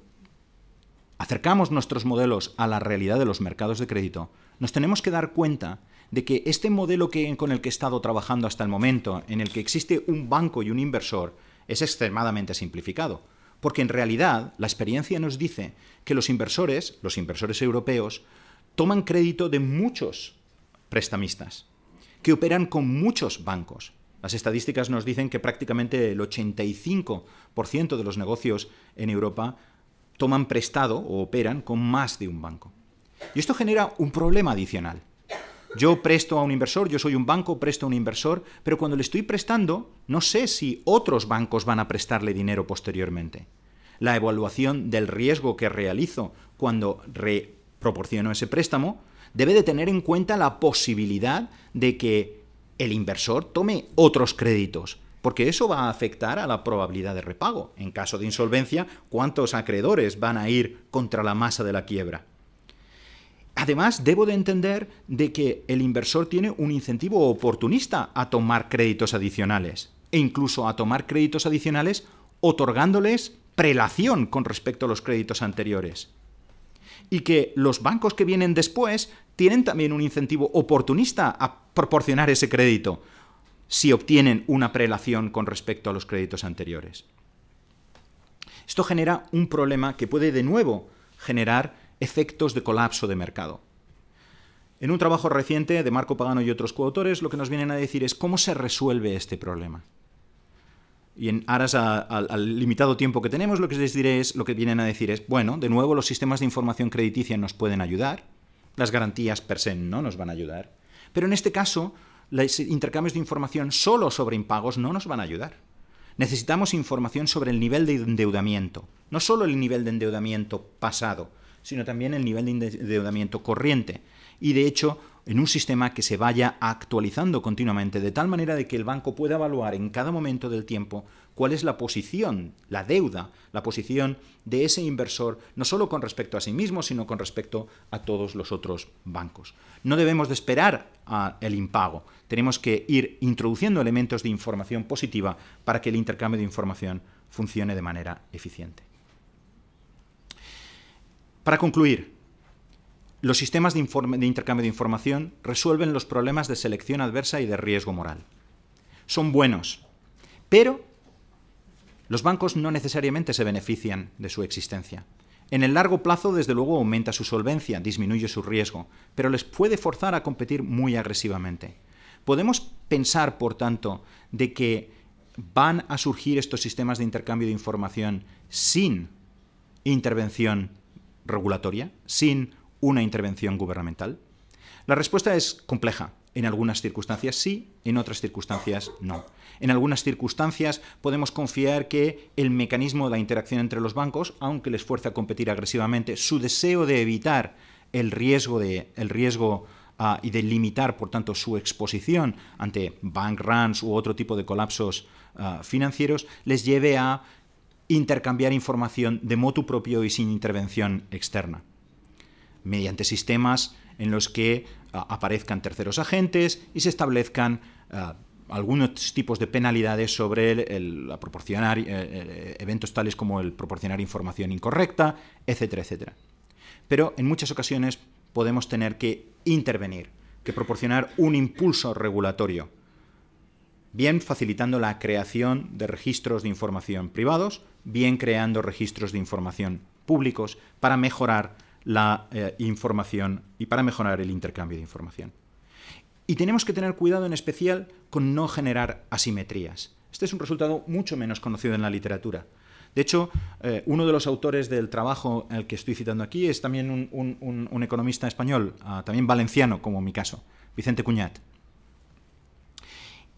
acercamos nuestros modelos a la realidad de los mercados de crédito, nos tenemos que dar cuenta de que este modelo con el que he estado trabajando hasta el momento, en el que existe un banco y un inversor, es extremadamente simplificado. Porque en realidad la experiencia nos dice que los inversores, los inversores europeos, toman crédito de muchos prestamistas, que operan con muchos bancos. Las estadísticas nos dicen que prácticamente el 85% de los negocios en Europa toman prestado o operan con más de un banco. Y esto genera un problema adicional, yo presto a un inversor, yo soy un banco, presto a un inversor, pero cuando le estoy prestando, no sé si otros bancos van a prestarle dinero posteriormente. La evaluación del riesgo que realizo cuando reproporciono ese préstamo debe de tener en cuenta la posibilidad de que el inversor tome otros créditos, porque eso va a afectar a la probabilidad de repago. En caso de insolvencia, ¿cuántos acreedores van a ir contra la masa de la quiebra? Además, debo de entender de que el inversor tiene un incentivo oportunista a tomar créditos adicionales e incluso a tomar créditos adicionales otorgándoles prelación con respecto a los créditos anteriores. Y que los bancos que vienen después tienen también un incentivo oportunista a proporcionar ese crédito si obtienen una prelación con respecto a los créditos anteriores. Esto genera un problema que puede de nuevo generar efectos de colapso de mercado. En un trabajo reciente de Marco Pagano y otros coautores, lo que nos vienen a decir es cómo se resuelve este problema. Y en aras al limitado tiempo que tenemos, lo que les diré es, lo que vienen a decir es, bueno, de nuevo los sistemas de información crediticia nos pueden ayudar, las garantías per se no nos van a ayudar, pero en este caso los intercambios de información solo sobre impagos no nos van a ayudar. Necesitamos información sobre el nivel de endeudamiento, no solo el nivel de endeudamiento pasado, sino también el nivel de endeudamiento corriente. Y de hecho, en un sistema que se vaya actualizando continuamente, de tal manera de que el banco pueda evaluar en cada momento del tiempo cuál es la posición, la deuda, la posición de ese inversor, no solo con respecto a sí mismo, sino con respecto a todos los otros bancos. No debemos de esperar el impago, tenemos que ir introduciendo elementos de información positiva para que el intercambio de información funcione de manera eficiente. Para concluir, los sistemas de, intercambio de información resuelven los problemas de selección adversa y de riesgo moral. Son buenos, pero los bancos no necesariamente se benefician de su existencia. En el largo plazo, desde luego, aumenta su solvencia, disminuye su riesgo, pero les puede forzar a competir muy agresivamente. Podemos pensar, por tanto, de que van a surgir estos sistemas de intercambio de información sin intervención regulatoria, sin una intervención gubernamental? La respuesta es compleja. En algunas circunstancias sí, en otras circunstancias no. En algunas circunstancias podemos confiar que el mecanismo de la interacción entre los bancos, aunque les fuerza a competir agresivamente, su deseo de evitar el riesgo, de, el riesgo ah, y de limitar, por tanto, su exposición ante bank runs u otro tipo de colapsos ah, financieros, les lleve a intercambiar información de modo propio y sin intervención externa, mediante sistemas en los que ah, aparezcan terceros agentes y se establezcan ah, algunos tipos de penalidades sobre el, proporcionar eh, eh, eventos tales como el proporcionar información incorrecta, etcétera, etcétera. Pero en muchas ocasiones podemos tener que intervenir, que proporcionar un impulso regulatorio, bien facilitando la creación de registros de información privados, bien creando registros de información públicos para mejorar la eh, información y para mejorar el intercambio de información. Y tenemos que tener cuidado en especial con no generar asimetrías. Este es un resultado mucho menos conocido en la literatura. De hecho, eh, uno de los autores del trabajo al que estoy citando aquí es también un, economista español, ah, también valenciano, como en mi caso, Vicente Cuñat.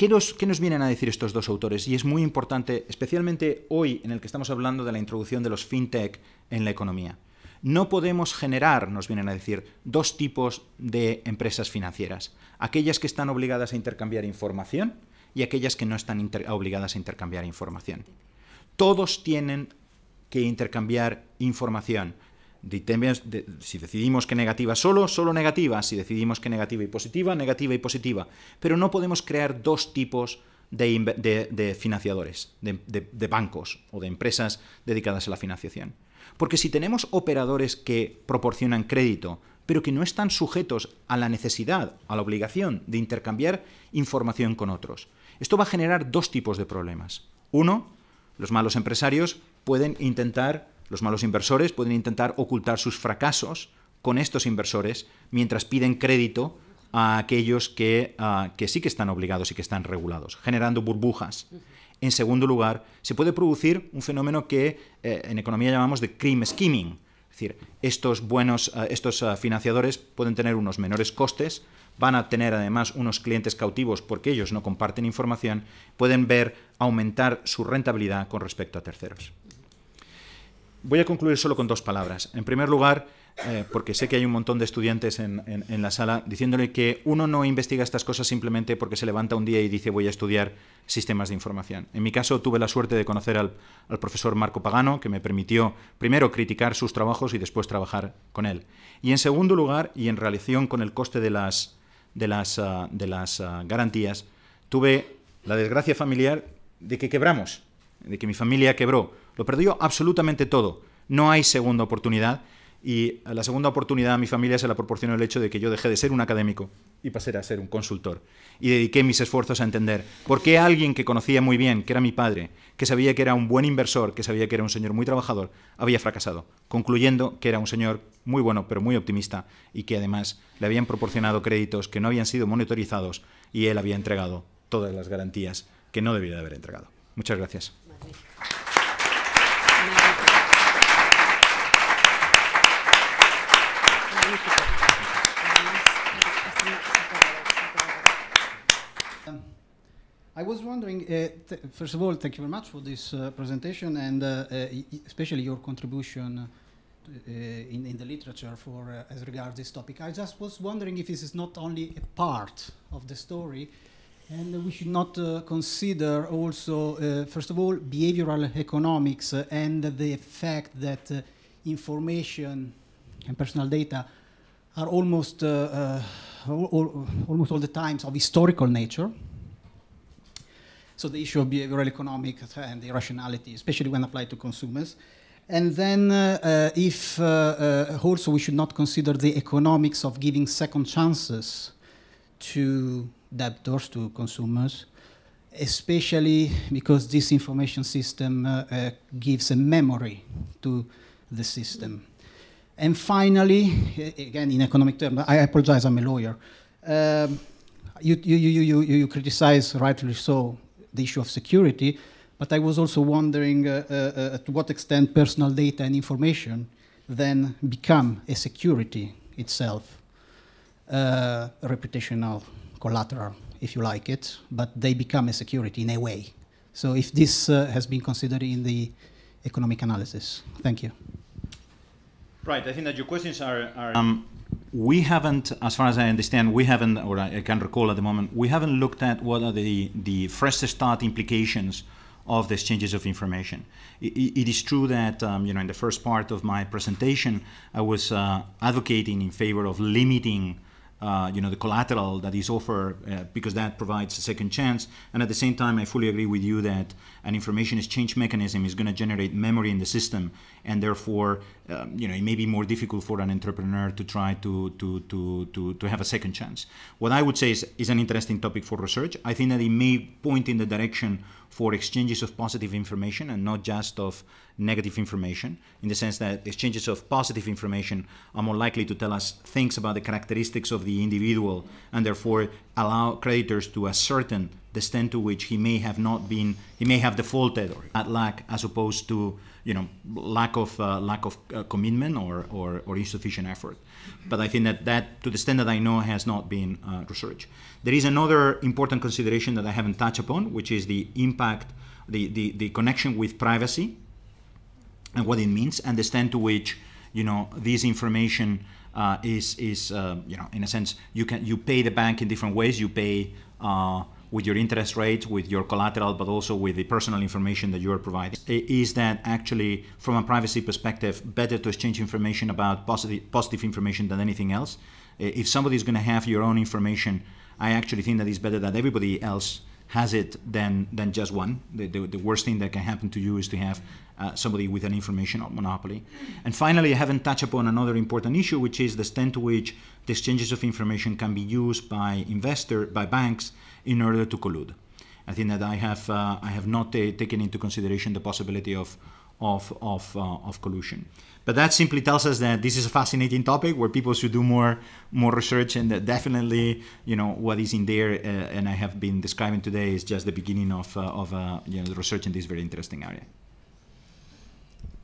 ¿Qué nos, nos, vienen a decir estos dos autores? Y es muy importante, especialmente hoy en el que estamos hablando de la introducción de los fintech en la economía. No podemos generar, nos vienen a decir, dos tipos de empresas financieras. Aquellas que están obligadas a intercambiar información y aquellas que no están obligadas a intercambiar información. Todos tienen que intercambiar información si decidimos que negativa solo, solo negativa, si decidimos que negativa y positiva, negativa y positiva. Pero no podemos crear dos tipos de, de financiadores, de bancos o de empresas dedicadas a la financiación. Porque si tenemos operadores que proporcionan crédito, pero que no están sujetos a la necesidad, a la obligación de intercambiar información con otros, esto va a generar dos tipos de problemas. Uno, los malos empresarios pueden intentar los malos inversores pueden intentar ocultar sus fracasos con estos inversores mientras piden crédito a aquellos que, sí que están obligados y que están regulados, generando burbujas. En segundo lugar, se puede producir un fenómeno que eh, en economía llamamos de cream skimming. Es decir, estos buenos, eh, estos eh, financiadores pueden tener unos menores costes, van a tener además unos clientes cautivos porque ellos no comparten información, pueden ver aumentar su rentabilidad con respecto a terceros. Voy a concluir solo con dos palabras. En primer lugar, eh, porque sé que hay un montón de estudiantes en, la sala, diciéndole que uno no investiga estas cosas simplemente porque se levanta un día y dice voy a estudiar sistemas de información. En mi caso tuve la suerte de conocer al, profesor Marco Pagano, que me permitió primero criticar sus trabajos y después trabajar con él. Y en segundo lugar, y en relación con el coste de las, de ah, ah, garantías, tuve la desgracia familiar de que quebramos, de que mi familia quebró lo perdió absolutamente todo. No hay segunda oportunidad. Y la segunda oportunidad a mi familia se la proporcionó el hecho de que yo dejé de ser un académico y pasé a ser un consultor. Y dediqué mis esfuerzos a entender por qué alguien que conocía muy bien, que era mi padre, que sabía que era un buen inversor, que sabía que era un señor muy trabajador, había fracasado, concluyendo que era un señor muy bueno, pero muy optimista, y que además le habían proporcionado créditos que no habían sido monitorizados y él había entregado todas las garantías que no debía de haber entregado. Muchas gracias. I was wondering, uh, first of all, thank you very much for this uh, presentation and uh, uh especially your contribution uh, in, in, the literature for uh, as regards this topic. I just was wondering if this is not only a part of the story and we should not consider also, first of all, behavioral economics and the fact that information and personal data are almost, almost all the times of historical nature so the issue of behavioral economics and irrationality, especially when applied to consumers. And then uh, uh if uh, uh, also we should not consider the economics of giving second chances to debtors, to consumers, especially because this information system gives a memory to the system. And finally, again in economic terms, I apologize, I'm a lawyer. Um, you, you, you, you, you criticize, rightly so, the issue of security, but I was also wondering uh, uh, uh, to what extent personal data and information then become a security itself, a reputational collateral, if you like it, but they become a security in a way. So if this has been considered in the economic analysis. Thank you. Right, I think that your questions are, are um, we haven't, as far as I understand, we haven't, or I can recall at the moment, we haven't looked at what are the, the fresh start implications of the changes of information. it, it is true that, um, you know, in the first part of my presentation, I was uh, advocating in favor of limiting uh, you know the collateral that is offered uh, because that provides a second chance and at the same time i fully agree with you that an information exchange mechanism is going to generate memory in the system and therefore um, you know it may be more difficult for an entrepreneur to try to to to to, to have a second chance what i would say is, is an interesting topic for research i think that it may point in the direction for exchanges of positive information and not just of negative information, in the sense that exchanges of positive information are more likely to tell us things about the characteristics of the individual and therefore allow creditors to ascertain the extent to which he may have not been, he may have defaulted or at lack, as opposed to you know lack of uh, lack of uh, commitment or, or, or insufficient effort. But I think that that, to the extent that I know, has not been uh, researched. There is another important consideration that I haven't touched upon, which is the impact, the the, the connection with privacy and what it means and the extent to which you know this information uh, is is uh, you know in a sense you can you pay the bank in different ways you pay uh, with your interest rate with your collateral but also with the personal information that you are providing is that actually from a privacy perspective better to exchange information about positive positive information than anything else if somebody is going to have your own information i actually think that it's better that everybody else has it than than just one. The, the, the worst thing that can happen to you is to have uh, somebody with an information monopoly. And finally, I haven't touched upon another important issue, which is the extent to which the exchanges of information can be used by investor by banks in order to collude. I think that I have uh, I have not uh, taken into consideration the possibility of of of, uh, of collusion. But that simply tells us that this is a fascinating topic where people should do more more research, and that definitely, you know, what is in there uh, and I have been describing today is just the beginning of, uh, of uh, you know, the research in this very interesting area.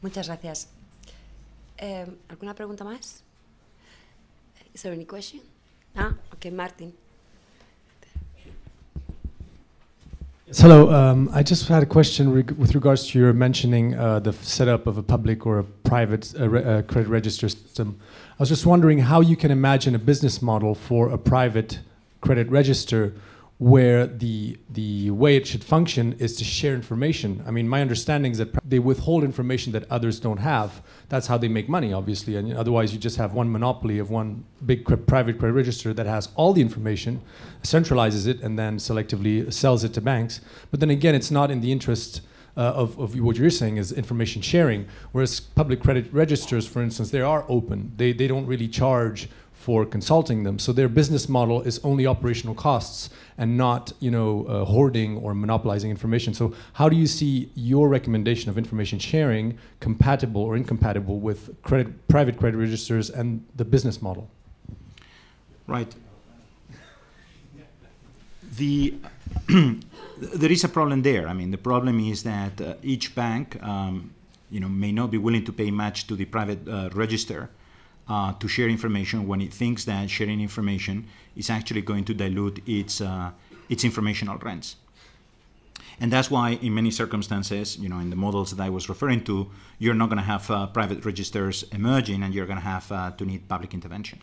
Muchas gracias. Eh, ¿Alguna pregunta más? Is there any question? Ah, okay, Martin. Yes. Hello. Um, I just had a question reg with regards to your mentioning uh, the setup of a public or a private uh, re uh, credit register system. I was just wondering how you can imagine a business model for a private credit register where the the way it should function is to share information. I mean, my understanding is that they withhold information that others don't have. That's how they make money, obviously. And otherwise, you just have one monopoly of one big private credit register that has all the information, centralizes it, and then selectively sells it to banks. But then again, it's not in the interest. Uh, of, of, what you're saying is information sharing. Whereas public credit registers, for instance, they are open. They, they don't really charge for consulting them. So their business model is only operational costs and not, you know, uh, hoarding or monopolizing information. So how do you see your recommendation of information sharing compatible or incompatible with credit, private credit registers and the business model? Right. The there is a problem there. I mean, the problem is that uh, each bank, um, you know, may not be willing to pay much to the private uh, register uh, to share information when it thinks that sharing information is actually going to dilute its uh, its informational rents. And that's why, in many circumstances, you know, in the models that I was referring to, you're not going to have uh, private registers emerging, and you're going to have uh, to need public intervention.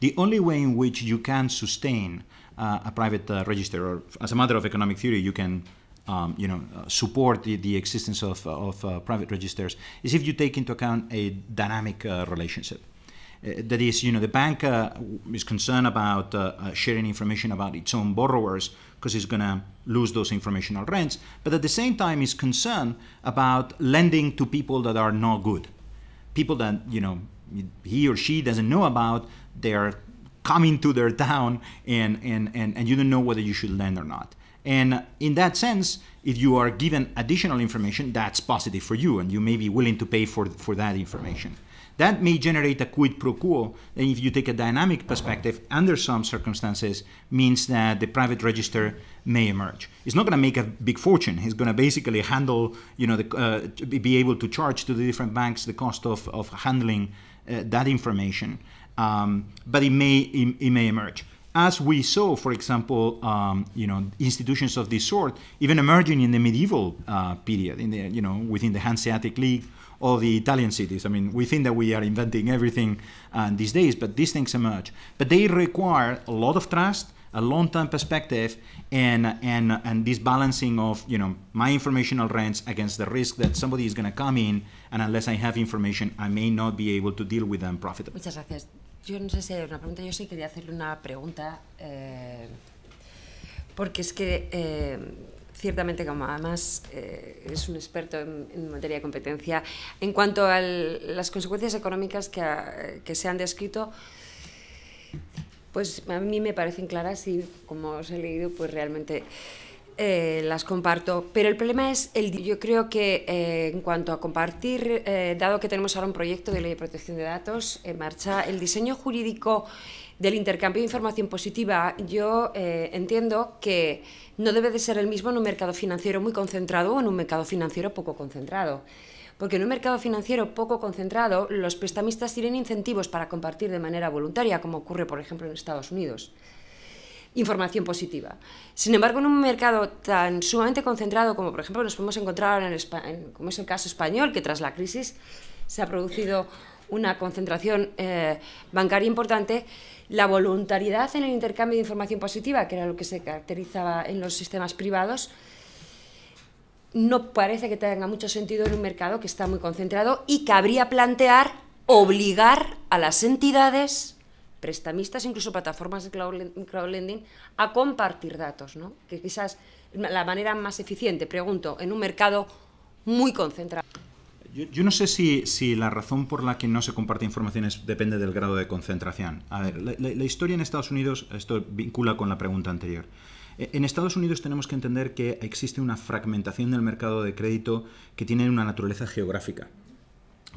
The only way in which you can sustain uh, a private uh, register, or as a matter of economic theory, you can um, you know, uh, support the, the, existence of, of uh, private registers is if you take into account a dynamic uh, relationship. Uh, that is, you know, the bank uh, is concerned about uh, sharing information about its own borrowers because it's going to lose those informational rents, but at the same time is concerned about lending to people that are not good, people that you know he or she doesn't know about. They're coming to their town, and and and, and you don't know whether you should lend or not. And in that sense, if you are given additional information, that's positive for you, and you may be willing to pay for, for that information. That may generate a quid pro quo. And if you take a dynamic perspective, under some circumstances, means that the private register may emerge. It's not going to make a big fortune. It's going to basically handle, you know, the, uh, be able to charge to the different banks the cost of, of handling uh, that information. Um, but it may it, it may emerge as we saw, for example, um, you know, institutions of this sort, even emerging in the medieval uh, period, in the you know, within the Hanseatic League all the Italian cities. I mean, we think that we are inventing everything uh, these days, but these things emerge. But they require a lot of trust, a long-term perspective, and and and this balancing of you know my informational rents against the risk that somebody is going to come in, and unless I have information, I may not be able to deal with them profitably. Muchas gracias. Yo no sé si era una pregunta. Yo sí quería hacerle una pregunta. Eh, porque es que eh, ciertamente, como además eh, es un experto en, materia de competencia, en cuanto a las consecuencias económicas que, se han descrito, pues a mí me parecen claras y como os he leído, pues realmente eh, las comparto. Pero el problema es, el, yo creo que eh, en cuanto a compartir, dado que tenemos ahora un proyecto de ley de protección de datos en marcha, el diseño jurídico del intercambio de información positiva, yo eh, entiendo que no debe de ser el mismo en un mercado financiero muy concentrado o en un mercado financiero poco concentrado. Porque en un mercado financiero poco concentrado, los prestamistas tienen incentivos para compartir de manera voluntaria, como ocurre, por ejemplo, en Estados Unidos información positiva. Sin embargo, en un mercado tan sumamente concentrado como, por ejemplo, nos podemos encontrar en, como es el caso español, que tras la crisis se ha producido una concentración eh, bancaria importante, la voluntariedad en el intercambio de información positiva, que era lo que se caracterizaba en los sistemas privados, no parece que tenga mucho sentido en un mercado que está muy concentrado y cabría plantear obligar a las entidades prestamistas, incluso plataformas de crowdlending, a compartir datos, ¿no? que quizás la manera más eficiente, pregunto, en un mercado muy concentrado. Yo, no sé si, la razón por la que no se comparte información depende del grado de concentración. A ver, la, historia en Estados Unidos, esto vincula con la pregunta anterior. E, en Estados Unidos tenemos que entender que existe una fragmentación del mercado de crédito que tiene una naturaleza geográfica.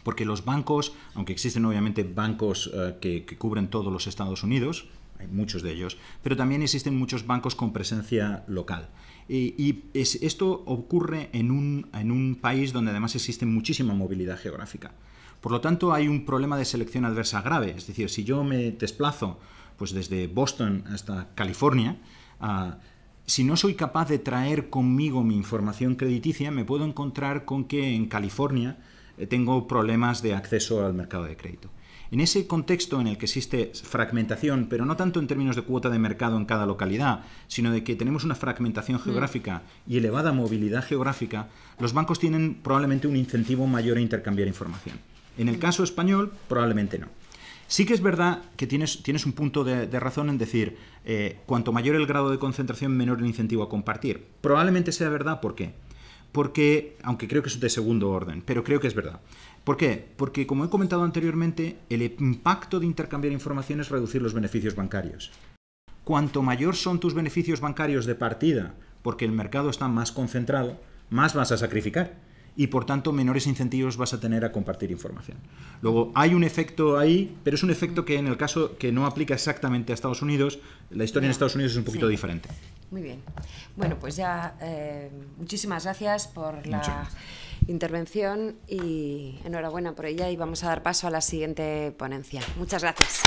Porque los bancos, aunque existen obviamente bancos eh, que cubren todos los Estados Unidos, hay muchos de ellos, pero también existen muchos bancos con presencia local. Y, esto ocurre en un, en un país donde además existe muchísima movilidad geográfica. Por lo tanto, hay un problema de selección adversa grave. Es decir, si yo me desplazo pues desde Boston hasta California, ah, si no soy capaz de traer conmigo mi información crediticia, me puedo encontrar con que en California eh, tengo problemas de acceso al mercado de crédito. En ese contexto en el que existe fragmentación, pero no tanto en términos de cuota de mercado en cada localidad, sino de que tenemos una fragmentación mm. geográfica y elevada movilidad geográfica, los bancos tienen probablemente un incentivo mayor a intercambiar información. En el mm. caso español, probablemente no. Sí que es verdad que tienes, un punto de, razón en decir, eh, cuanto mayor el grado de concentración, menor el incentivo a compartir. Probablemente sea verdad, ¿por qué? Porque, aunque creo que es de segundo orden, pero creo que es verdad. ¿Por qué? Porque, como he comentado anteriormente, el impacto de intercambiar información es reducir los beneficios bancarios. Cuanto mayor son tus beneficios bancarios de partida, porque el mercado está más concentrado, más vas a sacrificar y por tanto menores incentivos vas a tener a compartir información. Luego hay un efecto ahí, pero es un efecto que en el caso que no aplica exactamente a Estados Unidos, la historia en Estados Unidos es un poquito diferente. Muy bien. Bueno, pues ya eh, muchísimas gracias por la intervención y enhorabuena por ella y vamos a dar paso a la siguiente ponencia. Muchas gracias.